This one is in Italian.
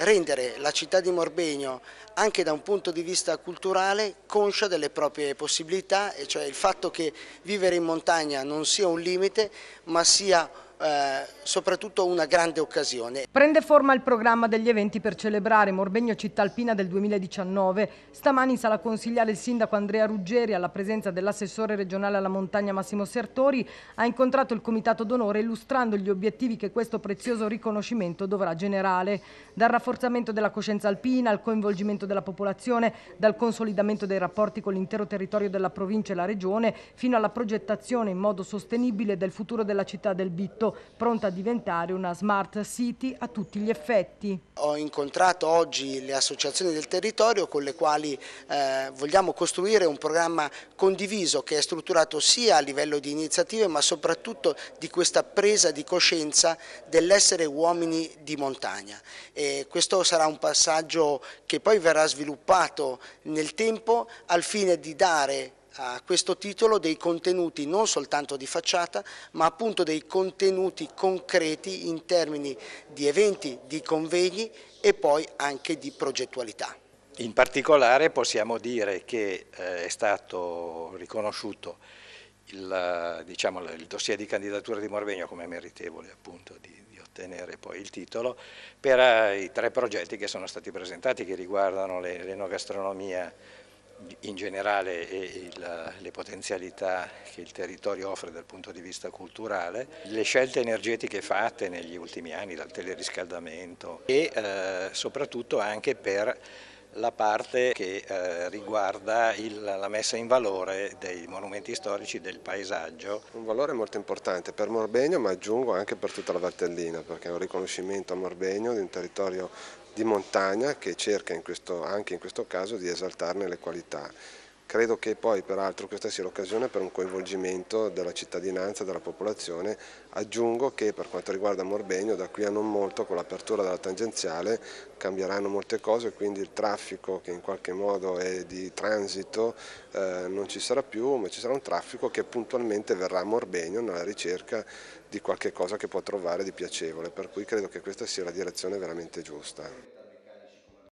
rendere la città di Morbegno anche da un punto di vista culturale conscia delle proprie possibilità cioè il fatto che vivere in montagna non sia un limite ma sia un eh, soprattutto una grande occasione. Prende forma il programma degli eventi per celebrare Morbegno Città Alpina del 2019. Stamani sarà consigliare il sindaco Andrea Ruggeri alla presenza dell'assessore regionale alla montagna Massimo Sertori ha incontrato il comitato d'onore illustrando gli obiettivi che questo prezioso riconoscimento dovrà generare. Dal rafforzamento della coscienza alpina al coinvolgimento della popolazione, dal consolidamento dei rapporti con l'intero territorio della provincia e la regione fino alla progettazione in modo sostenibile del futuro della città del Bitto Benevento, pronta a diventare una smart city a tutti gli effetti. Ho incontrato oggi le associazioni del territorio con le quali eh, vogliamo costruire un programma condiviso che è strutturato sia a livello di iniziative ma soprattutto di questa presa di coscienza dell'essere uomini di montagna. E questo sarà un passaggio che poi verrà sviluppato nel tempo al fine di dare a questo titolo dei contenuti non soltanto di facciata ma appunto dei contenuti concreti in termini di eventi, di convegni e poi anche di progettualità. In particolare possiamo dire che eh, è stato riconosciuto il, diciamo, il dossier di candidatura di Morvegno come meritevole appunto di, di ottenere poi il titolo per eh, i tre progetti che sono stati presentati che riguardano l'enogastronomia in generale il, le potenzialità che il territorio offre dal punto di vista culturale, le scelte energetiche fatte negli ultimi anni dal teleriscaldamento e eh, soprattutto anche per la parte che eh, riguarda il, la messa in valore dei monumenti storici del paesaggio. Un valore molto importante per Morbegno ma aggiungo anche per tutta la Valtellina perché è un riconoscimento a Morbegno di un territorio di montagna che cerca in questo, anche in questo caso di esaltarne le qualità. Credo che poi peraltro questa sia l'occasione per un coinvolgimento della cittadinanza, della popolazione. Aggiungo che per quanto riguarda Morbegno da qui a non molto con l'apertura della tangenziale cambieranno molte cose, quindi il traffico che in qualche modo è di transito eh, non ci sarà più, ma ci sarà un traffico che puntualmente verrà a Morbegno nella ricerca di qualche cosa che può trovare di piacevole, per cui credo che questa sia la direzione veramente giusta.